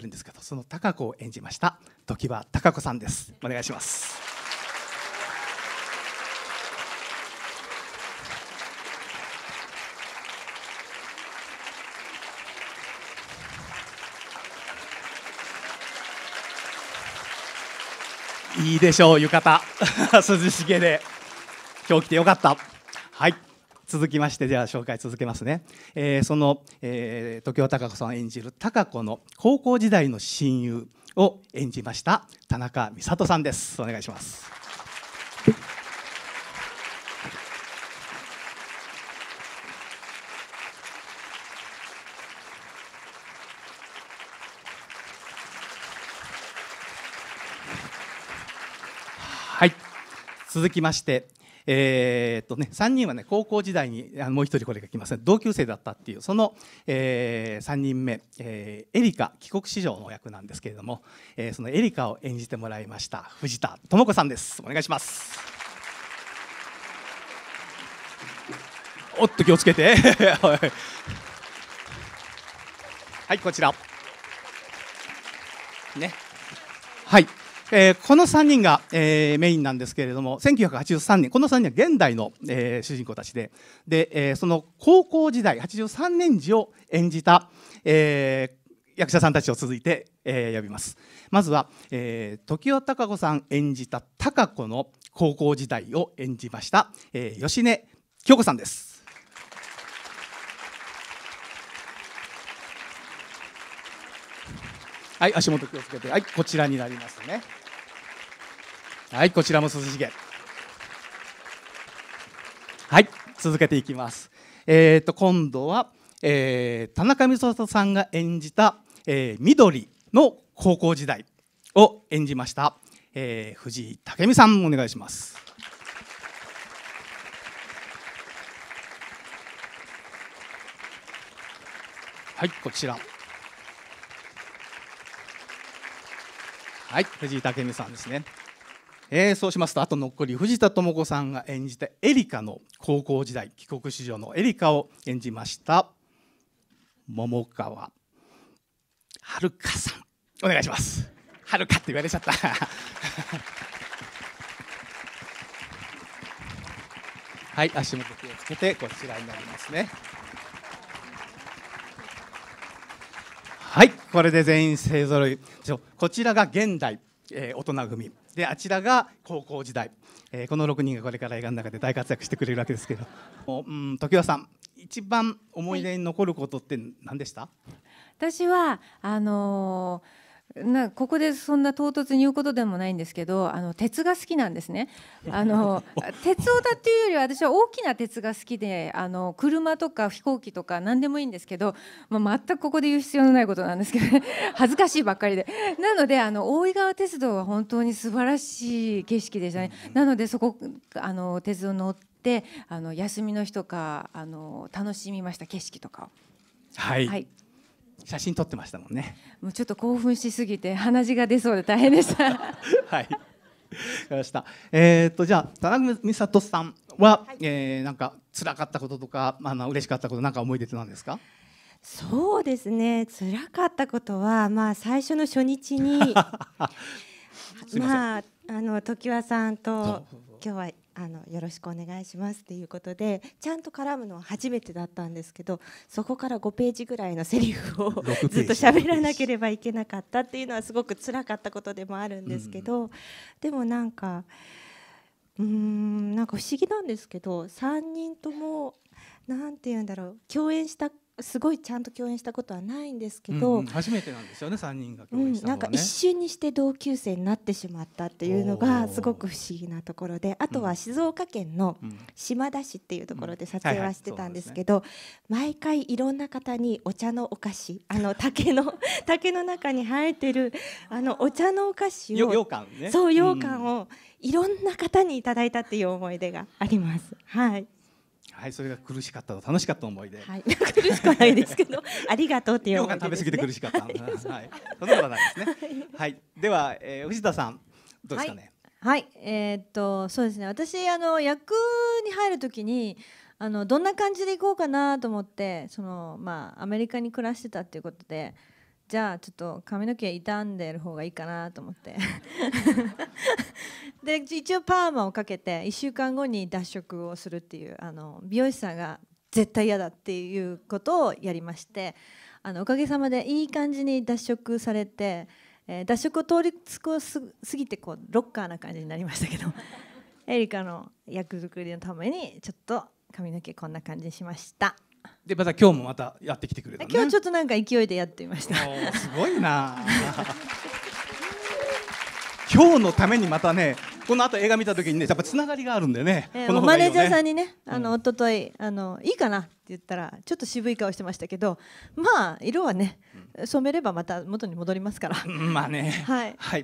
るんですけどその高子を演じました時は高子さんですお願いしますいいでしょう浴衣 涼しげで今日来てよかったはい続きましてでは紹介続けますね、えー、その、えー、時孝子さん演じる孝子の高校時代の親友を演じました田中美里さんですお願いしますはい続きましてえー、っとね、3人はね高校時代にあのもう1人これが来ますね同級生だったっていうその、えー、3人目、えー、エリカ帰国子女の役なんですけれども、えー、そのエリカを演じてもらいました藤田智子さんですお願いします。おっと気をつけて はいこちらねえー、この3人が、えー、メインなんですけれども1983年この3人は現代の、えー、主人公たちでで、えー、その高校時代83年時を演じた、えー、役者さんたちを続いて、えー、呼びますまずは、えー、時尾孝子さん演じた孝子の高校時代を演じました、えー、吉根京子さんですはい、足元気をつけて、はい、こちらになりますね。はいこちらも涼しげはい続けていきますえっ、ー、と今度は、えー、田中美里さんが演じた、えー、緑の高校時代を演じました、えー、藤井武美さんお願いしますはいこちらはい藤井武美さんですねえー、そうしますとあと残り藤田智子さんが演じてエリカの高校時代帰国子女のエリカを演じました桃川遥さんお願いします遥って言われちゃった はい足元気をつけてこちらになりますねはいこれで全員勢ぞろいこちらが現代、えー、大人組であちらが高校時代、えー、この6人がこれから映画の中で大活躍してくれるわけですけどうん時和さん一番思い出に残ることって何でした、はい、私はあのーなここでそんな唐突に言うことでもないんですけどあの鉄が好きなんですねあの 鉄オタっていうよりは私は大きな鉄が好きであの車とか飛行機とか何でもいいんですけど、まあ、全くここで言う必要のないことなんですけど、ね、恥ずかしいばっかりでなのであの大井川鉄道は本当に素晴らしい景色でしたね。なのでそこあの鉄道乗ってあの休みの日とかあの楽しみました景色とかはい、はい写真撮ってましたもんねもうちょっと興奮しすぎて鼻血が出そうで大変でした はいかりましたえっ、とじゃあ田中美里さんは、はい、えー、なんか辛かったこととかあの嬉しかったことなんか思い出ててんですかそうですね辛かったことはまあ最初の初日に まああの常盤さんと今日はあのよろしくお願いしますっていうことでちゃんと絡むのは初めてだったんですけどそこから5ページぐらいのセリフをずっと喋らなければいけなかったっていうのはすごく辛かったことでもあるんですけど、うん、でもなんかうんなんか不思議なんですけど3人とも何て言うんだろう共演したすごいちゃんと共演したことはないんですけど、うんうん、初めてなんですよね3人が共演したのは、ね、うん、なんか一瞬にして同級生になってしまったっていうのがすごく不思議なところであとは静岡県の島田市っていうところで撮影はしてたんですけど毎回いろんな方にお茶のお菓子 あの竹の 竹の中に生えてるあのお茶のお菓子を羊羹、ね、そう羊羹をいろんな方にいただいたっていう思い出があります。はいはい、それが苦しかった楽しかった思い出。はい、苦しくはないですけど、ありがとうっていう思い出、ね、食べ過ぎて苦しかった。はい、そんなことはないですね。はい、では、えー、藤田さん、どうですかね。はい、はい、えー、っと、そうですね。私、あの役に入るときに。あのどんな感じでいこうかなと思ってその、まあ、アメリカに暮らしてたっていうことでじゃあちょっと髪の毛傷んでる方がいいかなと思ってで一応パーマをかけて1週間後に脱色をするっていうあの美容師さんが絶対嫌だっていうことをやりましてあのおかげさまでいい感じに脱色されて、えー、脱色を通り過ぎてこうロッカーな感じになりましたけど エリカの役作りのためにちょっと髪の毛こんな感じにしました。でまた今日もまたやってきてくれた、ね、今日ちょっとなんか勢いでやってみました。すごいな。今日のためにまたねこの後映画見た時にねやっぱつながりがあるんでね,、えー、このマネージャーさんにねあの、うん、一昨日あのいいかなって言ったらちょっと渋い顔してましたけどまあ色はね、染めればまた元に戻りますから、まあね、はい、はい、